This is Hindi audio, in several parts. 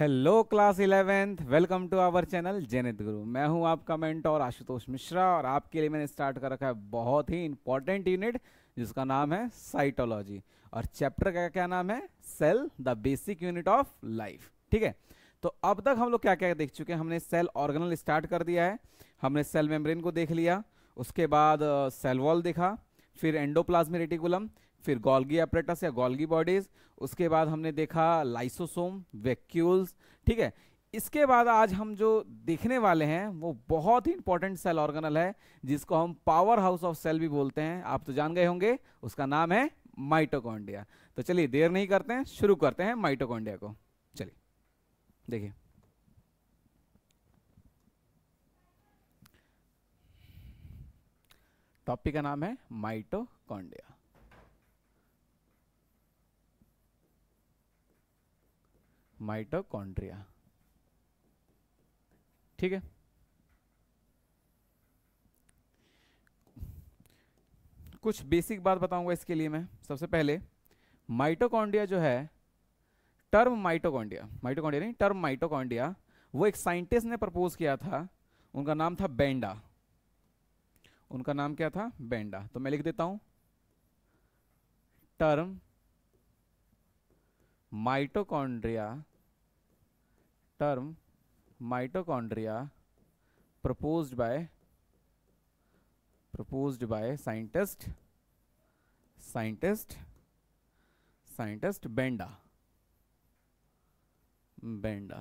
hello class eleventh welcome to our channel Zenith Guru मैं हूं आपका मेंटोर आशुतोष मिश्रा और आपके लिए मैंने स्टार्ट कर रखा है बहुत ही इंपॉर्टेंट यूनिट जिसका नाम है साइटोलॉजी और चैप्टर का क्या नाम है cell the basic unit of life ठीक है तो अब तक हम लोग क्या क्या देख चुके हैं हमने सेल ऑर्गेनल स्टार्ट कर दिया है हमने सेल मेम्ब्रेन को देख लिया उसके बाद सेल वॉल देखा फिर एंडोप्लाज्मिक रेटिकुलम फिर गोल्गी अपरेटस या गोल्गी बॉडीज उसके बाद हमने देखा लाइसोसोम वैक्यूल्स ठीक है इसके बाद आज हम जो देखने वाले हैं वो बहुत ही इंपॉर्टेंट सेल ऑर्गेनल है जिसको हम पावर हाउस ऑफ सेल भी बोलते हैं आप तो जान गए होंगे उसका नाम है माइटोकॉन्डिया तो चलिए देर नहीं करते हैं शुरू करते हैं माइटोकॉन्डिया को चलिए देखिए टॉपिक का नाम है माइटोकॉन्डिया माइटोकॉन्ड्रिया ठीक है कुछ बेसिक बात बताऊंगा इसके लिए मैं सबसे पहले माइटोकॉन्ड्रिया जो है टर्म माइटोकॉन्ड्रिया माइटोकॉन्ड्रिया नहीं टर्म माइटोकॉन्ड्रिया वो एक साइंटिस्ट ने प्रपोज किया था उनका नाम था बेंडा उनका नाम क्या था बेंडा तो मैं लिख देता हूं term mitochondria term mitochondria proposed by proposed by scientist scientist scientist Benda Benda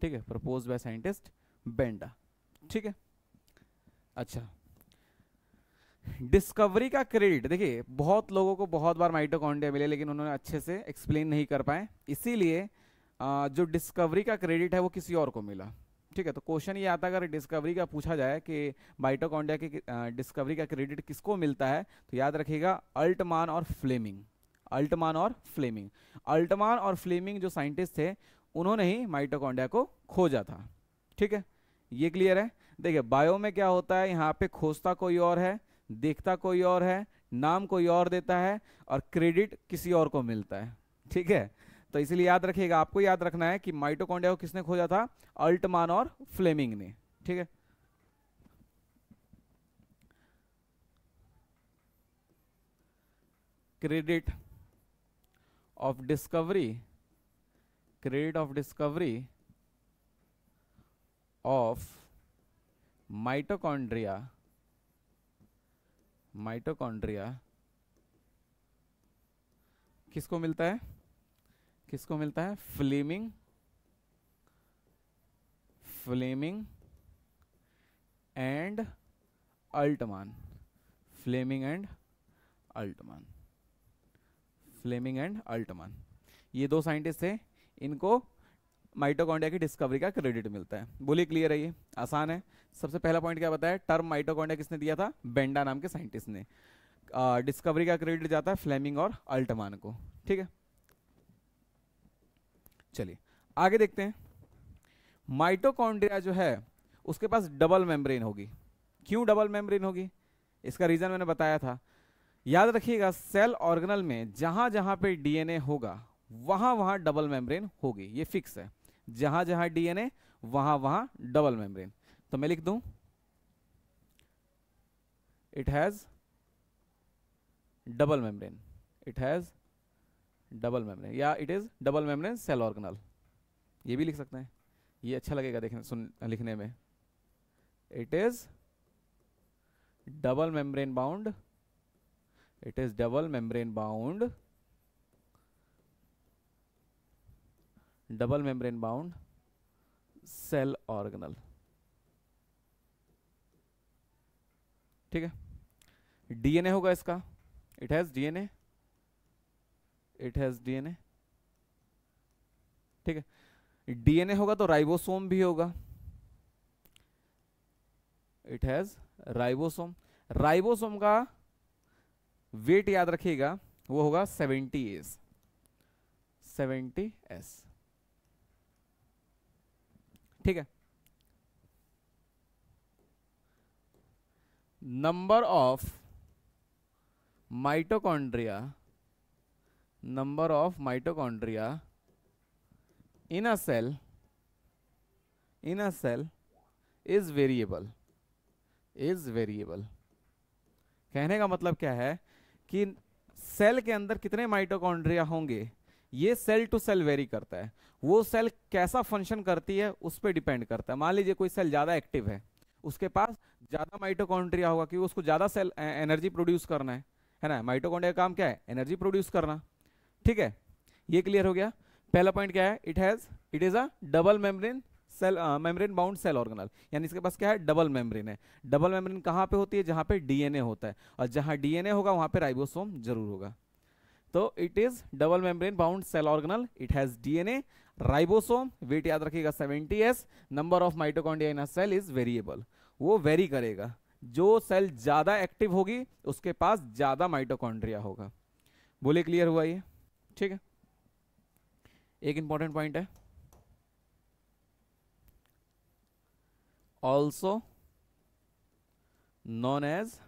ठीक है प्रपोज बाय साइंटिस्ट बेंडा ठीक है अच्छा डिस्कवरी का क्रेडिट देखिए बहुत लोगों को बहुत बार माइटोकॉन्ड्रिया मिले लेकिन उन्होंने अच्छे से एक्सप्लेन नहीं कर पाए इसीलिए जो डिस्कवरी का क्रेडिट है वो किसी और को मिला ठीक है तो क्वेश्चन ये आता है अगर डिस्कवरी का पूछा जाए कि माइटोकॉन्ड्रिया की डिस्कवरी का क्रेडिट किसको मिलता है तो याद रखिएगा अल्टमान और फ्लेमिंग अल्टमान और फ्लेमिंग अल्टमान और फ्लेमिंग जो साइंटिस्ट थे उन्होंने ही माइटोकॉन्डिया को खोजा था ठीक है ये क्लियर है देखिए बायो में क्या होता है यहाँ पे खोजता कोई और है देखता कोई और है नाम कोई और देता है और क्रेडिट किसी और को मिलता है ठीक है तो इसलिए याद रखिएगा आपको याद रखना है कि माइटोकॉन्डिया को किसने खोजा था अल्टमान और फ्लेमिंग ने ठीक है credit of discovery credit of discovery of mitochondria mitochondria किसको मिलता है किसको मिलता है Flemming Flemming and Altmann Flemming and Altmann Flemming and Altmann ये दो साइंटिस्ट थे इनको माइटोकॉन्डिया की डिस्कवरी का क्रेडिट मिलता है बोलिए क्लियर है ये आसान है सबसे पहला पॉइंट क्या बताया टर्म माइटोकॉन्डिया किसने दिया था बेंडा नाम के साइंटिस्ट ने डिस्कवरी का क्रेडिट जाता है फ्लेमिंग और अल्टमान को ठीक है चलिए आगे देखते हैं माइटोकॉन्ड्रिया जो है उसके पास डबल मेम्ब्रेन होगी क्यों डबल मेम्ब्रेन होगी इसका रीजन मैंने बताया था याद रखिएगा सेल ऑर्गेनल में जहां जहां पे डीएनए होगा वहां वहां डबल मेम्ब्रेन होगी ये फिक्स है जहां जहां डीएनए वहां वहां डबल मेम्ब्रेन तो मैं लिख दूं it has double membrane it has double membrane या it is double membrane cell organelle ये भी लिख सकते हैं ये अच्छा लगेगा देखने सुन लिखने में it is double membrane bound it is double membrane bound double membrane bound cell organelle ठीक है डीएनए होगा इसका it has DNA it has DNA ठीक है डीएनए होगा तो राइबोसोम भी होगा इट हैज राइबोसोम राइबोसोम का वेट याद रखिएगा वो होगा सेवेंटी एस सेवेंटी एस ठीक है number of mitochondria number of mitochondria in a cell in a cell is variable is variable कहने का मतलब क्या है कि सेल के अंदर कितने माइटोकॉन्ड्रिया होंगे ये सेल टू सेल वेरी करता है वो सेल कैसा फंक्शन करती है उस पर डिपेंड करता है मान लीजिए कोई सेल ज़्यादा एक्टिव है उसके पास ज़्यादा माइटोकॉन्ड्रिया होगा क्योंकि उसको ज़्यादा सेल एनर्जी प्रोड्यूस करना है है ना माइटोकॉन्ड्रिया काम क्या है एनर्जी प्रोड्यूस करना ठीक है ये क्लियर हो गया पहला पॉइंट क्या है it has it is a double membrane cell membrane bound cell organelle यानी इसके पास क्या है डबल मेम्ब्रेन है डबल मेम्ब्रेन कहाँ पे होती है जहाँ पे डीएनए होता है और जहाँ डीएनए होगा वहाँ पे राइबोसोम जरूर होगा तो it is double membrane bound cell organelle it has DNA ribosome weight याद रखिएगा 70s number of mitochondria in a cell is variable वो वेरी करेगा जो सेल ज्यादा एक्टिव होगी उसके पास ज्यादा माइटोकॉन्ड्रिया होगा बोले क्लियर हुआ ये ठीक है एक इंपॉर्टेंट पॉइंट है also known as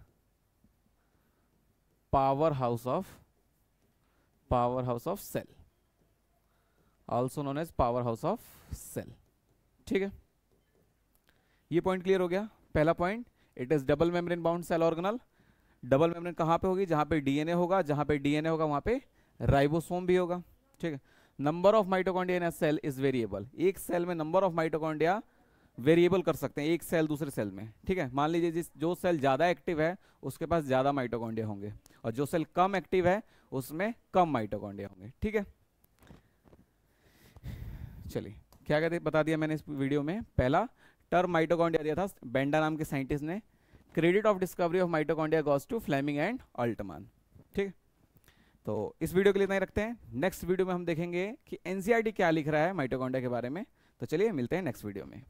powerhouse of powerhouse of cell also known as powerhouse of cell ठीक है ये पॉइंट क्लियर हो गया पहला point it is double membrane bound cell organelle double membrane कहां पे होगी जहां पे डीएनए होगा जहां पे डीएनए होगा वहाँ पे राइबोसोम भी होगा ठीक है number of mitochondria in cell is variable एक सेल में नंबर ऑफ माइटोकॉन्डिया वेरिएबल कर सकते हैं एक सेल दूसरे सेल में ठीक है मान लीजिए जिस जो सेल ज़्यादा एक्टिव है उसके पास ज़्यादा माइटोकॉन्डिया होंगे और जो सेल कम एक्टिव है उसमें कम माइटोकॉन्डिया होंगे ठीक है चलिए क्या कहते बता दिया मैंने इस वीडियो में पहला टर्म माइटोकॉन्डिया दिया था बेंडा नाम के साइंटिस्ट ने credit of discovery of mitochondria goes to Flemming and Altmann ठीक है तो इस वीडियो के लिए इतना ही रखते हैं नेक्स्ट वीडियो में हम देखेंगे कि एनसीआर e क्या लिख रहा है माइटोकॉन्ड्रिया के बारे में तो चलिए मिलते हैं नेक्स्ट वीडियो में